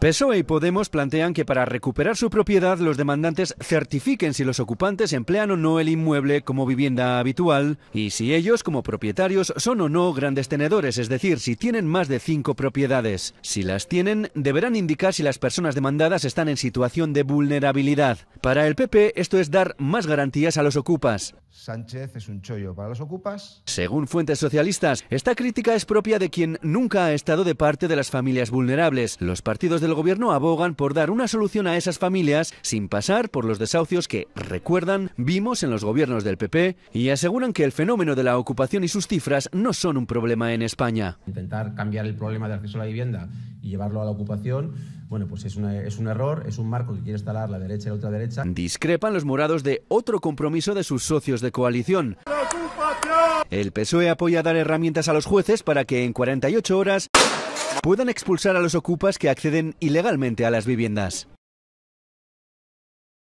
PSOE y Podemos plantean que para recuperar su propiedad los demandantes certifiquen si los ocupantes emplean o no el inmueble como vivienda habitual y si ellos como propietarios son o no grandes tenedores, es decir, si tienen más de cinco propiedades. Si las tienen, deberán indicar si las personas demandadas están en situación de vulnerabilidad. Para el PP esto es dar más garantías a los ocupas. Sánchez es un chollo para los ocupas. Según fuentes socialistas, esta crítica es propia de quien nunca ha estado de parte de las familias vulnerables. Los partidos de el gobierno abogan por dar una solución a esas familias sin pasar por los desahucios que, recuerdan, vimos en los gobiernos del PP y aseguran que el fenómeno de la ocupación y sus cifras no son un problema en España. Intentar cambiar el problema de acceso a la vivienda y llevarlo a la ocupación, bueno, pues es, un error, es un marco que quiere instalar la derecha y la derecha. Discrepan los morados de otro compromiso de sus socios de coalición. El PSOE apoya dar herramientas a los jueces para que en 48 horas puedan expulsar a los ocupas que acceden ilegalmente a las viviendas.